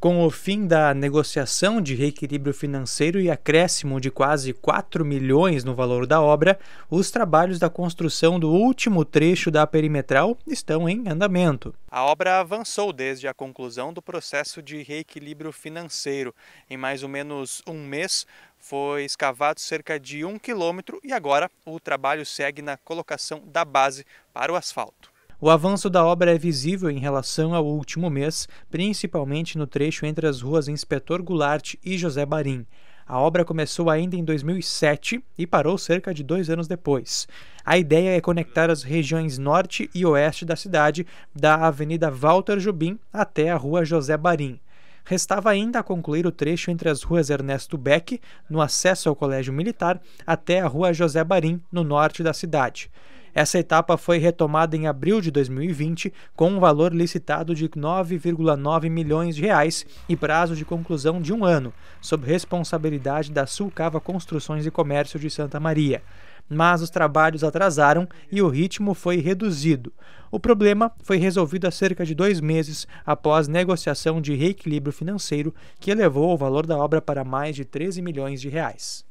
Com o fim da negociação de reequilíbrio financeiro e acréscimo de quase 4 milhões no valor da obra, os trabalhos da construção do último trecho da perimetral estão em andamento. A obra avançou desde a conclusão do processo de reequilíbrio financeiro. Em mais ou menos um mês, foi escavado cerca de um quilômetro e agora o trabalho segue na colocação da base para o asfalto. O avanço da obra é visível em relação ao último mês, principalmente no trecho entre as ruas Inspetor Goulart e José Barim. A obra começou ainda em 2007 e parou cerca de dois anos depois. A ideia é conectar as regiões norte e oeste da cidade, da Avenida Walter Jubim até a Rua José Barim. Restava ainda a concluir o trecho entre as ruas Ernesto Beck, no acesso ao Colégio Militar, até a Rua José Barim, no norte da cidade. Essa etapa foi retomada em abril de 2020 com um valor licitado de 9,9 milhões de reais e prazo de conclusão de um ano, sob responsabilidade da Sulcava Construções e Comércio de Santa Maria mas os trabalhos atrasaram e o ritmo foi reduzido. O problema foi resolvido há cerca de dois meses após negociação de reequilíbrio financeiro que elevou o valor da obra para mais de 13 milhões de reais.